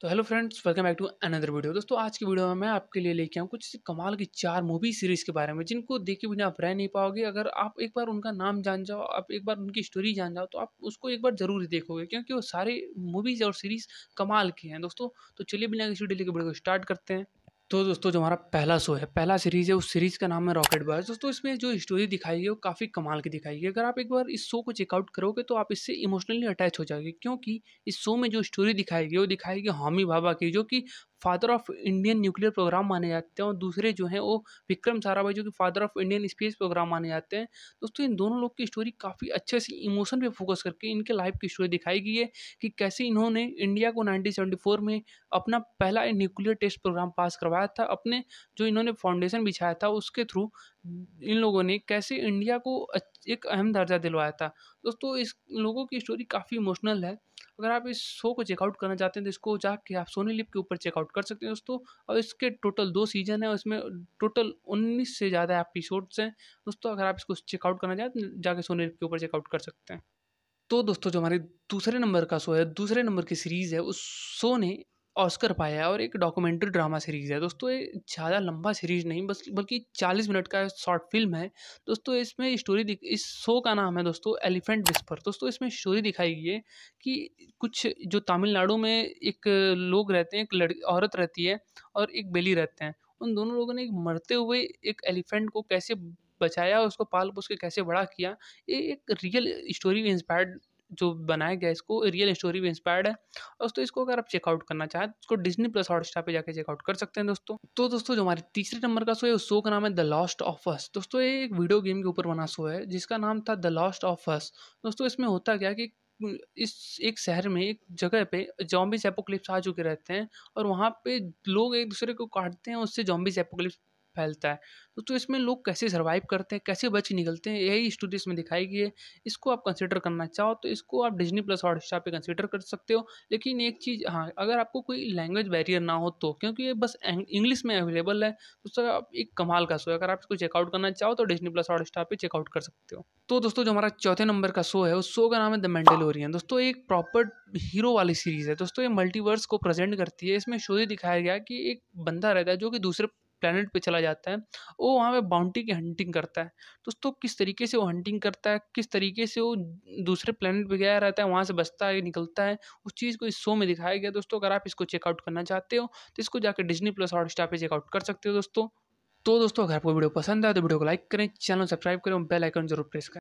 तो hello friends welcome back to another video दोस्तों आज की वीडियो में मैं आपके लिए लेके आऊँ कुछ कमाल की चार मूवी सीरीज़ के बारे में जिनको देखे बिना आप रह नहीं पाओगे अगर आप एक बार उनका नाम जान जाओ आप एक बार उनकी स्टोरी जान जाओ तो आप उसको एक बार ज़रूर देखोगे क्योंकि वो सारे मूवीज़ और सीरीज़ कमाल की हैं दोस्तों तो चलिए बिना किसी डिले के वीडियो को स्टार्ट करते हैं तो दोस्तों जो हमारा पहला शो है पहला सीरीज़ है उस सीरीज़ का नाम है रॉकेट बॉयज दोस्तों इसमें जो स्टोरी दिखाई है वो काफ़ी कमाल की दिखाई है अगर आप एक बार इस शो को चेकआउट करोगे तो आप इससे इमोशनली अटैच हो जाएंगे क्योंकि इस शो में जो स्टोरी दिखाई गई वो दिखाई गई हामी बाबा की जो कि father of Indian nuclear programme माने जाते हैं और दूसरे जो हैं वो विक्रम साराभाई जो कि father of Indian space programme माने जाते हैं दोस्तों इन दोनों लोग की स्टोरी काफ़ी अच्छे से इमोशन पे फोकस करके इनके लाइफ की स्टोरी दिखाई गई है कि कैसे इन्होंने इंडिया को नाइनटीन में अपना पहला न्यूक्लियर टेस्ट प्रोग्राम पास करवाया था अपने जो इन्होंने फाउंडेशन बिछाया था उसके थ्रू इन लोगों ने कैसे इंडिया को एक अहम दर्जा दिलवाया था दोस्तों इस लोगों की स्टोरी काफ़ी इमोशनल है अगर आप इस शो को चेकआउट करना चाहते हैं तो इसको जाके आप सोनी लिप के ऊपर चेकआउट कर सकते हैं दोस्तों और इसके टोटल दो सीजन है इसमें टोटल उन्नीस से ज़्यादा एपिसोड्स हैं दोस्तों अगर आप इसको चेकआउट करना चाहें तो जाके सोनी लिप के ऊपर चेकआउट कर सकते हैं तो दोस्तों जो हमारे दूसरे नंबर का शो है दूसरे नंबर की सीरीज़ है उस शो ने ऑस्कर पाया है और एक डॉक्यूमेंट्री ड्रामा सीरीज़ है दोस्तों ये ज़्यादा लंबा सीरीज़ नहीं बस बल्कि चालीस मिनट का शॉर्ट फिल्म है दोस्तों इसमें स्टोरी इस शो का नाम है दोस्तों एलिफेंट विस्पर दोस्तों इसमें स्टोरी दिखाई गई है कि कुछ जो तमिलनाडु में एक लोग रहते हैं एक लड़की औरत रहती है और एक बेली रहते हैं उन दोनों लोगों ने एक मरते हुए एक एलिफेंट को कैसे बचाया उसको पाल पोस के कैसे बड़ा किया ये एक रियल स्टोरी इंस्पायर्ड जो बनाया गया इसको रियल स्टोरी भी इंस्पायर्ड है दोस्तों इसको अगर आप चेकआउट करना चाहें तो इसको डिजनी प्लस हॉटस्टार पर जाकर चेकआउट कर सकते हैं दोस्तों तो दोस्तों जो हमारे तीसरे नंबर का शो है उस शो का नाम है द लॉस्ट ऑफ अस दोस्तों ये एक वीडियो गेम के ऊपर बना शो है जिसका नाम था द लॉस्ट ऑफ अस दोस्तों इसमें होता क्या कि इस एक शहर में एक जगह पे जॉम्बिस एपोकलिप्स आ चुके रहते हैं और वहाँ पे लोग एक दूसरे को काटते हैं उससे जॉम्बिस एपोकलिप्स फैलता है तो, तो इसमें लोग कैसे सर्वाइव करते हैं कैसे बच निकलते हैं यही स्टोरी इसमें दिखाई गई है इसको आप कंसिडर करना चाहो तो इसको आप डिजनी प्लस और हॉटस्टार पर कंसिडर कर सकते हो लेकिन एक चीज़ हाँ अगर आपको कोई लैंग्वेज बैरियर ना हो तो क्योंकि ये बस इंग्लिश में अवेलेबल है तो सर आप एक कमाल का शो है अगर आप इसको चेकआउट करना चाहो तो डिजनी प्लस और हॉटस्टार पर चेकआउट कर सकते हो तो दोस्तों जो हमारा चौथे नंबर का शो है उस शो का नाम है द मैंडलोरियन दोस्तों एक प्रॉपर हीरो वाली सीरीज़ है दोस्तों ये मल्टीवर्स को प्रेजेंट करती है इसमें शो ही दिखाया गया कि एक बंदा रहता है जो कि दूसरे प्लानट पे चला जाता है वो वहाँ पे बाउंड्री की हंटिंग करता है दोस्तों किस तरीके से वो हंटिंग करता है किस तरीके से वो दूसरे प्लानट पे गया रहता है वहाँ से बचता है निकलता है उस चीज़ को इस शो में दिखाया गया दोस्तों अगर आप इसको चेकआउट करना चाहते हो तो इसको जाकर डिजनी प्लस हॉट स्टार पर चेकआउट कर सकते हो दोस्तों तो दोस्तों अगर आपको वीडियो पसंद आए तो वीडियो को लाइक करें चैनल सब्सक्राइब करें और बेल आइकन जरूर प्रेस करें